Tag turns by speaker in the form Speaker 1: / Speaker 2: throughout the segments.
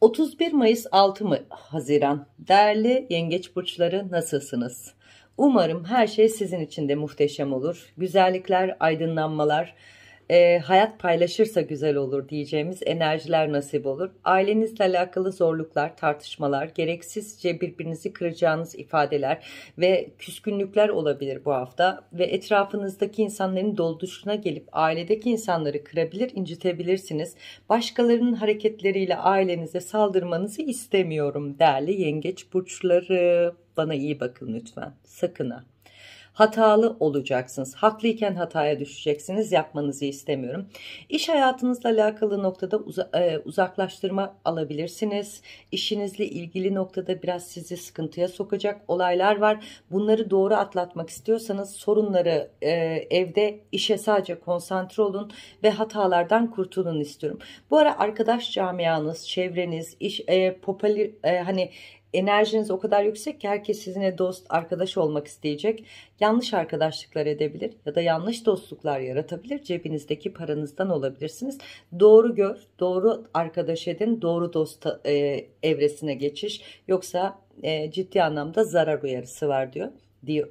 Speaker 1: 31 Mayıs 6 mı Haziran Değerli yengeç burçları nasılsınız? Umarım her şey sizin için de muhteşem olur. Güzellikler, aydınlanmalar, e, hayat paylaşırsa güzel olur diyeceğimiz enerjiler nasip olur. Ailenizle alakalı zorluklar, tartışmalar, gereksizce birbirinizi kıracağınız ifadeler ve küskünlükler olabilir bu hafta ve etrafınızdaki insanların dolduşuna gelip ailedeki insanları kırabilir, incitebilirsiniz. Başkalarının hareketleriyle ailenize saldırmanızı istemiyorum değerli yengeç burçları. Bana iyi bakın lütfen. Sakın ha. Hatalı olacaksınız. Haklıyken hataya düşeceksiniz. Yapmanızı istemiyorum. İş hayatınızla alakalı noktada e, uzaklaştırma alabilirsiniz. İşinizle ilgili noktada biraz sizi sıkıntıya sokacak olaylar var. Bunları doğru atlatmak istiyorsanız sorunları e, evde işe sadece konsantre olun ve hatalardan kurtulun istiyorum. Bu ara arkadaş camianız, çevreniz, iş e, popüler hani enerjiniz o kadar yüksek ki herkes sizinle dost, arkadaş olmak isteyecek. Yanlış arkadaşlıklar edebilir ya da yanlış dostluklar yaratabilir. Cebinizdeki paranızdan olabilirsiniz. Doğru gör, doğru arkadaş edin, doğru dost e, evresine geçiş. Yoksa e, ciddi anlamda zarar uyarısı var diyor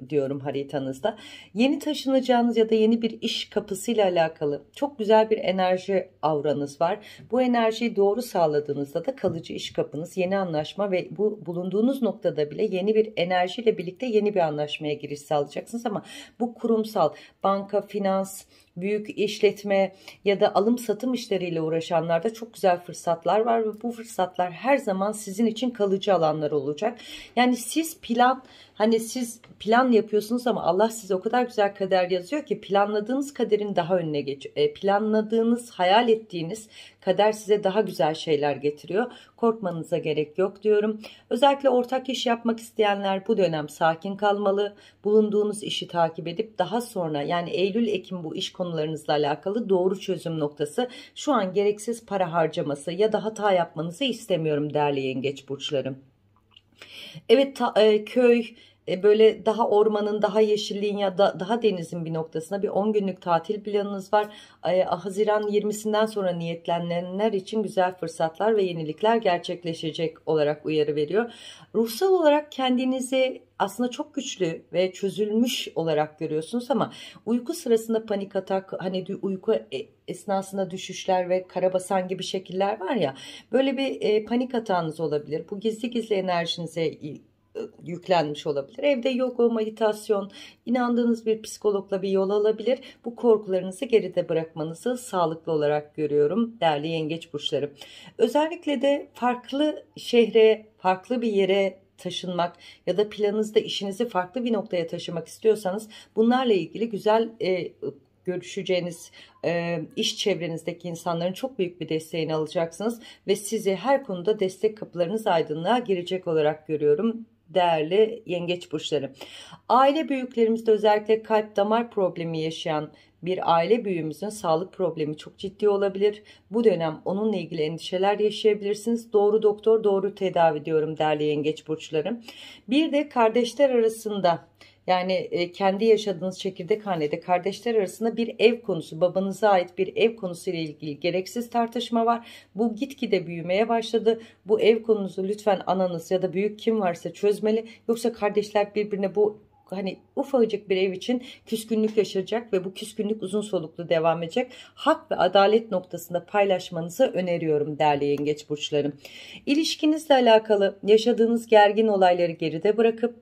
Speaker 1: diyorum haritanızda. Yeni taşınacağınız ya da yeni bir iş kapısıyla alakalı çok güzel bir enerji avranız var. Bu enerjiyi doğru sağladığınızda da kalıcı iş kapınız, yeni anlaşma ve bu bulunduğunuz noktada bile yeni bir enerjiyle birlikte yeni bir anlaşmaya giriş sağlayacaksınız ama bu kurumsal, banka, finans, büyük işletme ya da alım satım işleriyle uğraşanlarda çok güzel fırsatlar var ve bu fırsatlar her zaman sizin için kalıcı alanlar olacak. Yani siz plan hani siz plan yapıyorsunuz ama Allah size o kadar güzel kader yazıyor ki planladığınız kaderin daha önüne geç e, planladığınız, hayal ettiğiniz kader size daha güzel şeyler getiriyor. Korkmanıza gerek yok diyorum. Özellikle ortak iş yapmak isteyenler bu dönem sakin kalmalı. Bulunduğunuz işi takip edip daha sonra yani Eylül Ekim bu iş konusu konularınızla alakalı doğru çözüm noktası. Şu an gereksiz para harcaması ya da hata yapmanızı istemiyorum değerli yengeç burçlarım. Evet ta, e, köy, e, böyle daha ormanın, daha yeşilliğin ya da daha denizin bir noktasına bir 10 günlük tatil planınız var. E, Haziran 20'sinden sonra niyetlenenler için güzel fırsatlar ve yenilikler gerçekleşecek olarak uyarı veriyor. Ruhsal olarak kendinizi aslında çok güçlü ve çözülmüş olarak görüyorsunuz ama uyku sırasında panik atak hani uyku e, esnasında düşüşler ve karabasan gibi şekiller var ya böyle bir e, panik atağınız olabilir. Bu gizli gizli enerjinize e, yüklenmiş olabilir. Evde yoga, meditasyon, inandığınız bir psikologla bir yol alabilir. Bu korkularınızı geride bırakmanızı sağlıklı olarak görüyorum değerli yengeç burçları. Özellikle de farklı şehre, farklı bir yere taşınmak ya da planınızda işinizi farklı bir noktaya taşımak istiyorsanız bunlarla ilgili güzel e, görüşeceğiniz e, iş çevrenizdeki insanların çok büyük bir desteğini alacaksınız ve sizi her konuda destek kapılarınız aydınlığa girecek olarak görüyorum değerli yengeç burçları. Aile büyüklerimizde özellikle kalp damar problemi yaşayan bir aile büyüğümüzün sağlık problemi çok ciddi olabilir. Bu dönem onunla ilgili endişeler yaşayabilirsiniz. Doğru doktor doğru tedavi diyorum değerli yengeç burçlarım. Bir de kardeşler arasında yani e, kendi yaşadığınız çekirdek hanede kardeşler arasında bir ev konusu, babanıza ait bir ev konusu ile ilgili gereksiz tartışma var. Bu gitgide büyümeye başladı. Bu ev konusu lütfen ananız ya da büyük kim varsa çözmeli. Yoksa kardeşler birbirine bu hani ufacık bir ev için küskünlük yaşayacak ve bu küskünlük uzun soluklu devam edecek. Hak ve adalet noktasında paylaşmanızı öneriyorum değerli yengeç burçlarım. İlişkinizle alakalı yaşadığınız gergin olayları geride bırakıp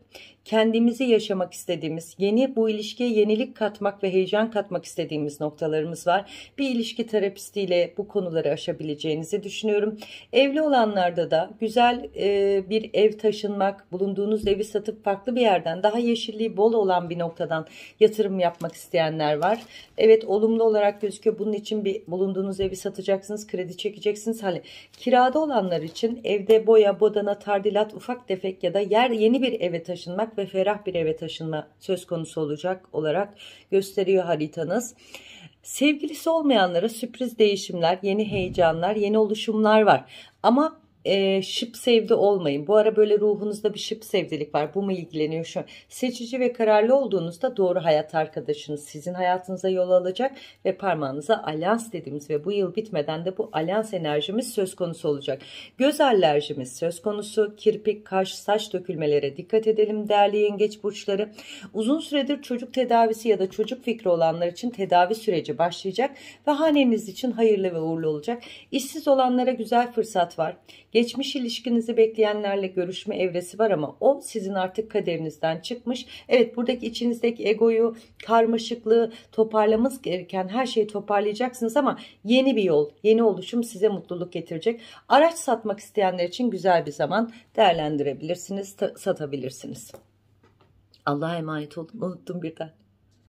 Speaker 1: kendimizi yaşamak istediğimiz, yeni bu ilişkiye yenilik katmak ve heyecan katmak istediğimiz noktalarımız var. Bir ilişki terapistiyle bu konuları aşabileceğinizi düşünüyorum. Evli olanlarda da güzel e, bir ev taşınmak, bulunduğunuz evi satıp farklı bir yerden daha yeşil hareketliği bol olan bir noktadan yatırım yapmak isteyenler var. Evet olumlu olarak gözüküyor. Bunun için bir bulunduğunuz evi satacaksınız, kredi çekeceksiniz. Hani kirada olanlar için evde boya, bodana, tardilat, ufak tefek ya da yer yeni bir eve taşınmak ve ferah bir eve taşınma söz konusu olacak olarak gösteriyor haritanız. Sevgilisi olmayanlara sürpriz değişimler, yeni heyecanlar, yeni oluşumlar var. Ama e, şıp sevdi olmayın. Bu ara böyle ruhunuzda bir şıp sevdilik var. Bu mu ilgileniyor şu? Seçici ve kararlı olduğunuzda doğru hayat arkadaşınız sizin hayatınıza yol alacak ve parmağınıza alyans dediğimiz ve bu yıl bitmeden de bu alyans enerjimiz söz konusu olacak. Göz alerjimiz söz konusu. Kirpik, kaş, saç dökülmelere dikkat edelim değerli yengeç burçları. Uzun süredir çocuk tedavisi ya da çocuk fikri olanlar için tedavi süreci başlayacak ve haneniz için hayırlı ve uğurlu olacak. İşsiz olanlara güzel fırsat var. Geçmiş ilişkinizi bekleyenlerle görüşme evresi var ama o sizin artık kaderinizden çıkmış. Evet buradaki içinizdeki egoyu, karmaşıklığı toparlamanız gereken her şeyi toparlayacaksınız ama yeni bir yol, yeni oluşum size mutluluk getirecek. Araç satmak isteyenler için güzel bir zaman değerlendirebilirsiniz, satabilirsiniz. Allah'a emanet olun. Unuttum birden.